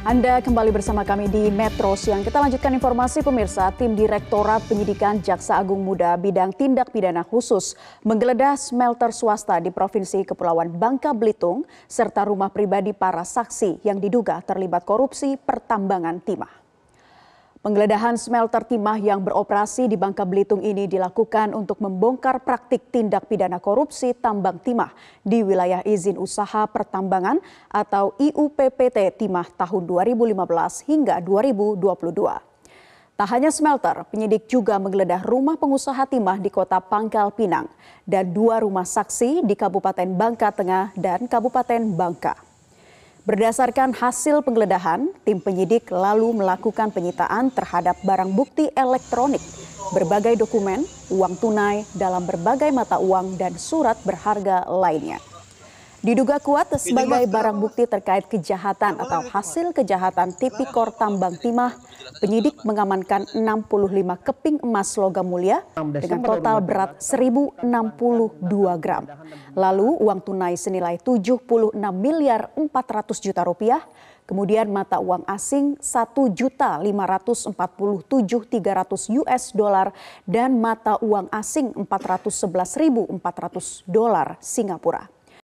Anda kembali bersama kami di Metro Siang. Kita lanjutkan informasi pemirsa. Tim Direktorat Penyidikan Jaksa Agung Muda Bidang Tindak Pidana Khusus menggeledah smelter swasta di Provinsi Kepulauan Bangka Belitung serta rumah pribadi para saksi yang diduga terlibat korupsi pertambangan timah. Penggeledahan smelter timah yang beroperasi di Bangka Belitung ini dilakukan untuk membongkar praktik tindak pidana korupsi tambang timah di wilayah izin usaha pertambangan atau IUPPT timah tahun 2015 hingga 2022. Tak hanya smelter, penyidik juga menggeledah rumah pengusaha timah di kota Pangkal Pinang dan dua rumah saksi di Kabupaten Bangka Tengah dan Kabupaten Bangka. Berdasarkan hasil penggeledahan, tim penyidik lalu melakukan penyitaan terhadap barang bukti elektronik, berbagai dokumen, uang tunai dalam berbagai mata uang, dan surat berharga lainnya diduga kuat sebagai barang bukti terkait kejahatan atau hasil kejahatan tipikor tambang timah. Penyidik mengamankan 65 keping emas logam mulia dengan total berat 1.062 gram. Lalu uang tunai senilai 76 miliar 400 juta rupiah, kemudian mata uang asing 1 juta 300 US dolar dan mata uang asing 411.400 dolar Singapura.